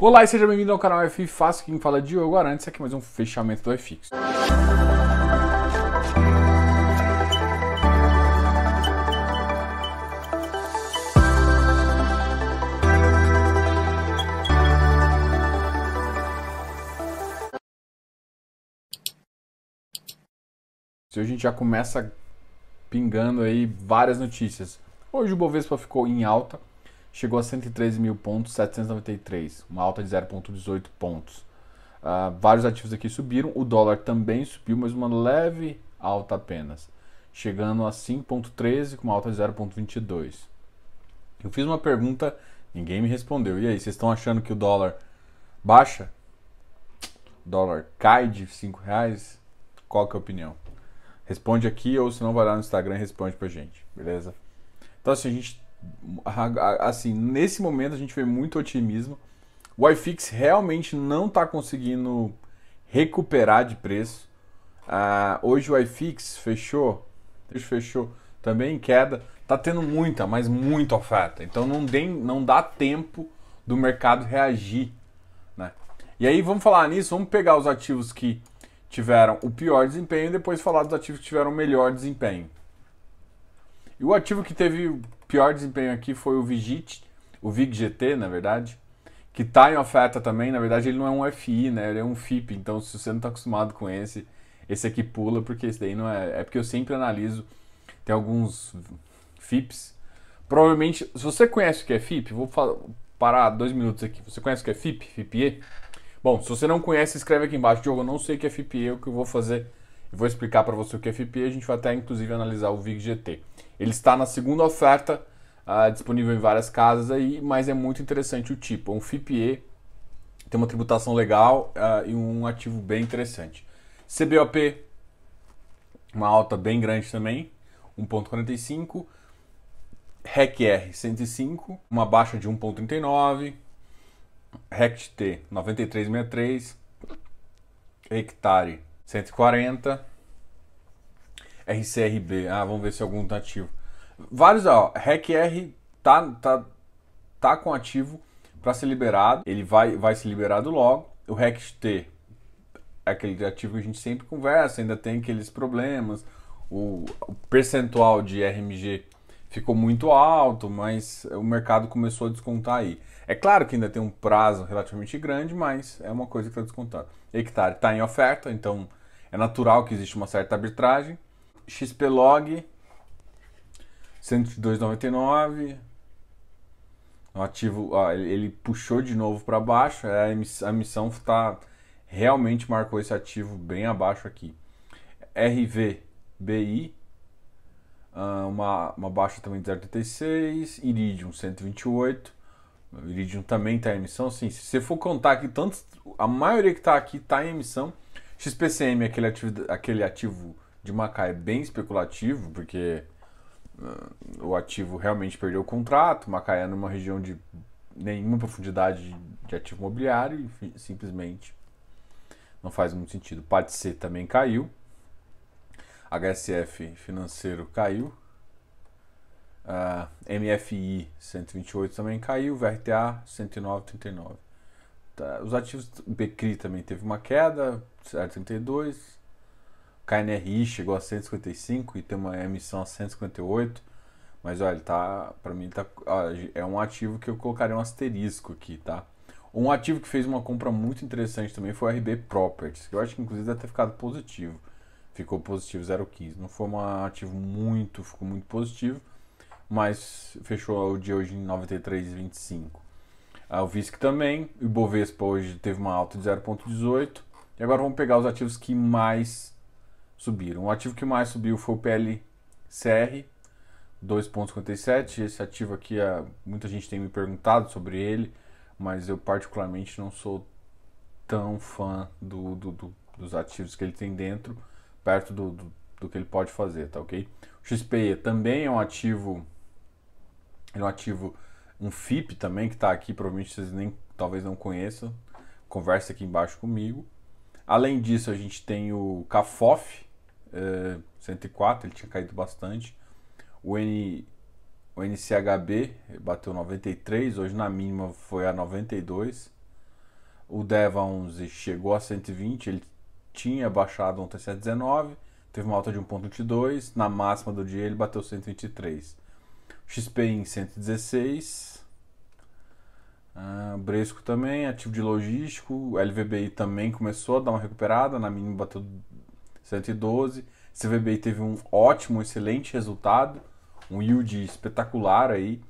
Olá e seja bem-vindo ao canal F Fácil, quem fala é Diogo Arantes, aqui é mais um fechamento do FX. Hoje a gente já começa pingando aí várias notícias. Hoje o Bovespa ficou em alta, chegou a 113.793, uma alta de 0,18 pontos. Uh, vários ativos aqui subiram, o dólar também subiu, mas uma leve alta apenas, chegando a 5,13 com uma alta de 0,22. Eu fiz uma pergunta, ninguém me respondeu. E aí, vocês estão achando que o dólar baixa? O dólar cai de 5 reais? Qual que é a opinião? Responde aqui ou se não vai lá no Instagram e responde pra gente, beleza? Então assim, a gente Assim, nesse momento a gente vê muito otimismo. O iFix realmente não está conseguindo recuperar de preço. Uh, hoje o iFix fechou, fechou também em queda. está tendo muita, mas muita oferta. Então não, tem, não dá tempo do mercado reagir. Né? E aí vamos falar nisso, vamos pegar os ativos que tiveram o pior desempenho e depois falar dos ativos que tiveram o melhor desempenho. E o ativo que teve o pior desempenho aqui foi o Vigit, o VIGGT, na verdade, que está em oferta também. Na verdade, ele não é um FI, né? Ele é um FIP. Então, se você não está acostumado com esse, esse aqui pula, porque esse daí não é. É porque eu sempre analiso. Tem alguns FIPs. Provavelmente, se você conhece o que é FIP, vou parar dois minutos aqui. Você conhece o que é FIP? FIPE? Bom, se você não conhece, escreve aqui embaixo. Diogo, eu não sei o que é FIPE, o que eu vou fazer. vou explicar para você o que é FIPE. A gente vai até, inclusive, analisar o VIGGT. Ele está na segunda oferta, uh, disponível em várias casas aí, mas é muito interessante o tipo. É um FIPE, tem uma tributação legal uh, e um ativo bem interessante. CBOP, uma alta bem grande também, 1,45. REC-R, 105. Uma baixa de 1,39. RECT-T, 93,63. Hectare, 140. RCRB. Ah, vamos ver se é algum tá ativo. Vários, ó. REC-R tá, tá, tá com ativo para ser liberado. Ele vai, vai ser liberado logo. O REC-T é aquele ativo que a gente sempre conversa, ainda tem aqueles problemas. O, o percentual de RMG ficou muito alto, mas o mercado começou a descontar aí. É claro que ainda tem um prazo relativamente grande, mas é uma coisa que está descontada. Hectare está em oferta, então é natural que exista uma certa arbitragem. Xp Log 102,99. Ativo, ele puxou de novo para baixo. É, a missão está realmente marcou esse ativo bem abaixo aqui. RVBI, ah, uma, uma baixa também de 0,36. Iridium 128. Iridium também está em emissão. sim se você for contar aqui, tantos, a maioria que está aqui está em emissão. XPCM, aquele ativo, aquele ativo de Macaé bem especulativo, porque uh, o ativo realmente perdeu o contrato, Macaé é numa região de nenhuma profundidade de ativo imobiliário, enfim, simplesmente não faz muito sentido. PADC também caiu, HSF financeiro caiu, uh, MFI 128 também caiu, VRTA 109,39. Tá, os ativos BCRI também teve uma queda, 0,32 KNRI chegou a 155 e tem uma emissão a 158. Mas olha, tá, para mim tá, ah, é um ativo que eu colocaria um asterisco aqui, tá? Um ativo que fez uma compra muito interessante também foi o RB Properties, que eu acho que inclusive deve ter ficado positivo. Ficou positivo 0,15. Não foi um ativo muito, ficou muito positivo, mas fechou o dia hoje em 93,25. Ah, o VISC também, o Bovespa hoje teve uma alta de 0,18. E agora vamos pegar os ativos que mais subiram. O ativo que mais subiu foi o PLCR, 2,57. Esse ativo aqui, ah, muita gente tem me perguntado sobre ele, mas eu particularmente não sou tão fã do, do, do dos ativos que ele tem dentro, perto do, do, do, que ele pode fazer, tá ok? O XPE também é um ativo, é um ativo, um FIP também que está aqui, provavelmente vocês nem, talvez não conheçam, conversa aqui embaixo comigo. Além disso, a gente tem o CAFOF, é, eh, 104, ele tinha caído bastante. O, N, o NCHB bateu 93, hoje na mínima foi a 92. O DEVA 11 chegou a 120, ele tinha baixado ontem a teve uma alta de 1.22, na máxima do dia ele bateu 123. XP em 116. Ah, Bresco também, ativo de logístico. LVBI também começou a dar uma recuperada, na mínima bateu 112. CVB teve um ótimo, excelente resultado, um yield espetacular aí,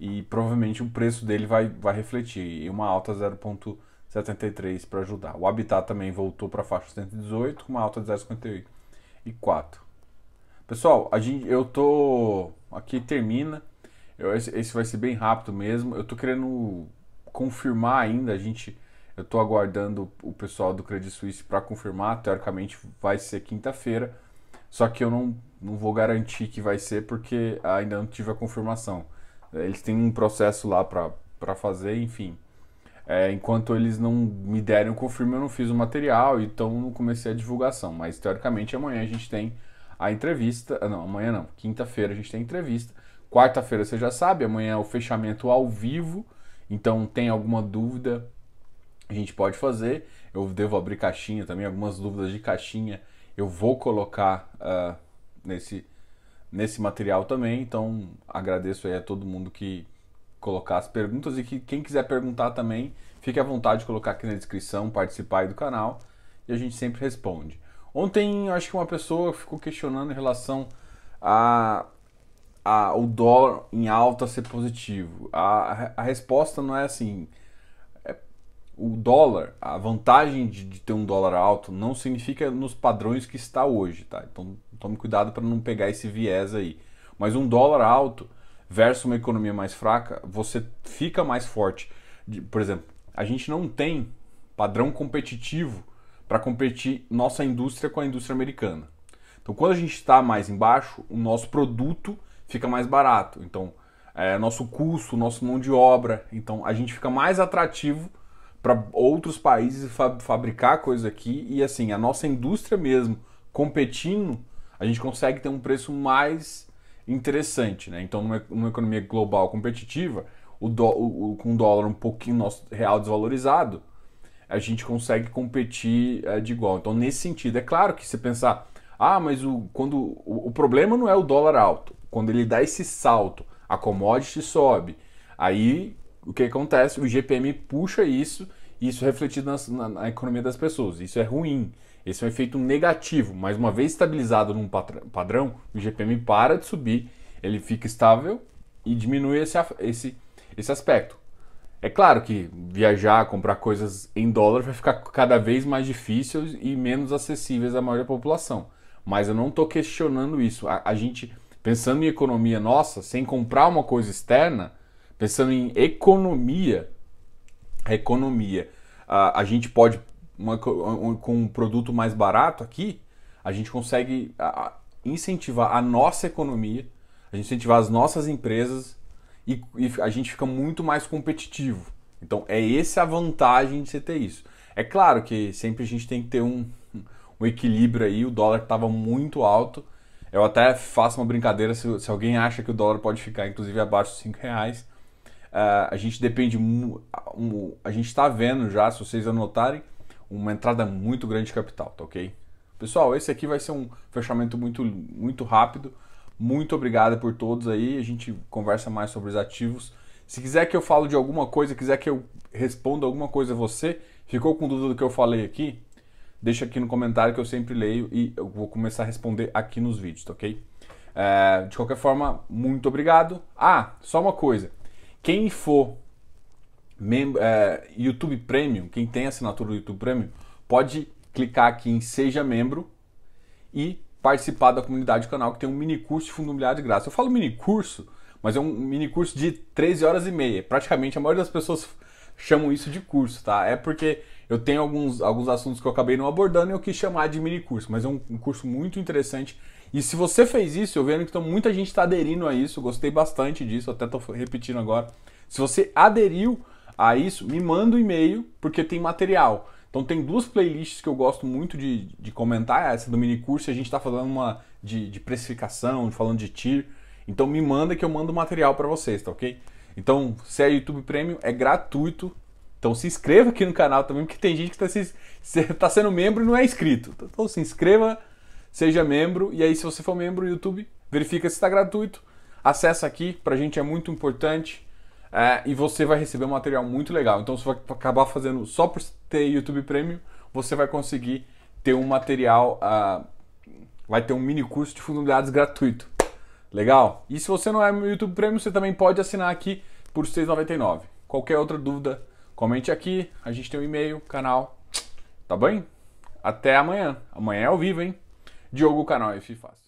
e provavelmente o preço dele vai, vai refletir, e uma alta 0,73 para ajudar. O Habitat também voltou para a faixa 118, com uma alta de 0,54. Pessoal, a gente, eu tô aqui termina. Eu, esse, esse vai ser bem rápido mesmo. Eu tô querendo confirmar ainda, a gente eu estou aguardando o pessoal do Credit Suisse para confirmar. Teoricamente vai ser quinta-feira, só que eu não, não vou garantir que vai ser porque ainda não tive a confirmação. Eles têm um processo lá para fazer, enfim. É, enquanto eles não me derem o confirmo, eu não fiz o material, então não comecei a divulgação. Mas teoricamente amanhã a gente tem a entrevista. Ah, não, amanhã não. Quinta-feira a gente tem a entrevista. Quarta-feira você já sabe, amanhã é o fechamento ao vivo. Então tem alguma dúvida, a gente pode fazer. Eu devo abrir caixinha também, algumas dúvidas de caixinha eu vou colocar uh, nesse, nesse material também. Então agradeço aí a todo mundo que colocar as perguntas e que quem quiser perguntar também, fique à vontade de colocar aqui na descrição, participar aí do canal e a gente sempre responde. Ontem acho que uma pessoa ficou questionando em relação a, a o dólar em alta ser positivo. A, a resposta não é assim o dólar, a vantagem de, de, ter um dólar alto não significa nos padrões que está hoje, tá? Então tome cuidado para não pegar esse viés aí. Mas um dólar alto versus uma economia mais fraca, você fica mais forte. Por exemplo, a gente não tem padrão competitivo para competir nossa indústria com a indústria americana. Então, quando a gente está mais embaixo, o nosso produto fica mais barato. Então, é, nosso custo, nosso mão de obra. Então, a gente fica mais atrativo para outros países fa fabricar coisa aqui e assim, a nossa indústria mesmo competindo, a gente consegue ter um preço mais interessante, né? Então, numa, numa economia global competitiva, o do, o, com o dólar um pouquinho nosso real desvalorizado, a gente consegue competir é, de igual. Então, nesse sentido, é claro que você pensar, ah, mas o, quando o, o problema não é o dólar alto, quando ele dá esse salto, a commodity sobe, aí o que acontece? O GPM puxa isso e isso é refletido na, na, economia das pessoas. Isso é ruim. Esse é um efeito negativo, mas uma vez estabilizado num padrão, o GPM para de subir, ele fica estável e diminui esse, esse, esse aspecto. É claro que viajar, comprar coisas em dólar vai ficar cada vez mais difícil e menos acessíveis à maioria da população. Mas eu não estou questionando isso. A, a gente, pensando em economia nossa, sem comprar uma coisa externa, Pensando em economia, a economia, a, a gente pode, uma, com um produto mais barato aqui, a gente consegue incentivar a nossa economia, a gente incentivar as nossas empresas e, e a gente fica muito mais competitivo. Então, é essa a vantagem de você ter isso. É claro que sempre a gente tem que ter um, um equilíbrio aí, o dólar estava muito alto. Eu até faço uma brincadeira se, se, alguém acha que o dólar pode ficar, inclusive, abaixo de 5 reais. Ah, a gente depende. A gente está vendo já, se vocês anotarem, uma entrada muito grande de capital, tá ok? Pessoal, esse aqui vai ser um fechamento muito, muito rápido. Muito obrigado por todos aí. A gente conversa mais sobre os ativos. Se quiser que eu falo de alguma coisa, quiser que eu responda alguma coisa a você, ficou com dúvida do que eu falei aqui? Deixa aqui no comentário que eu sempre leio e eu vou começar a responder aqui nos vídeos, tá ok? É, de qualquer forma, muito obrigado. Ah, só uma coisa. Quem for é, YouTube Premium, quem tem assinatura do YouTube Premium, pode clicar aqui em Seja Membro e participar da comunidade do canal, que tem um mini curso de fundo imobiliário de graça. Eu falo mini curso, mas é um mini curso de 13 horas e meia. Praticamente a maioria das pessoas chamam isso de curso, tá? É porque eu tenho alguns, alguns assuntos que eu acabei não abordando e eu quis chamar de mini curso, mas é um, um curso muito interessante e se você fez isso, eu vendo que então, muita gente está aderindo a isso, gostei bastante disso, até estou repetindo agora. Se você aderiu a isso, me manda um e-mail, porque tem material. Então tem duas playlists que eu gosto muito de, de comentar, essa do mini curso, a gente está falando uma de, de precificação, falando de tier. Então me manda que eu mando material para vocês, tá ok? Então, se é YouTube Premium, é gratuito. Então se inscreva aqui no canal também, porque tem gente que está se, tá sendo membro e não é inscrito. Então se inscreva seja membro. E aí, se você for membro do YouTube, verifica se está gratuito. Acessa aqui, para a gente é muito importante. É, e você vai receber um material muito legal. Então você vai acabar fazendo só por ter YouTube Premium, você vai conseguir ter um material, uh, vai ter um mini curso de funcionalidades gratuito. Legal? E se você não é YouTube Premium, você também pode assinar aqui por R$ 6,99. Qualquer outra dúvida, comente aqui. A gente tem um e-mail, canal. Tá bem? Até amanhã. Amanhã é ao vivo, hein? Diogo Canal F Fifaz.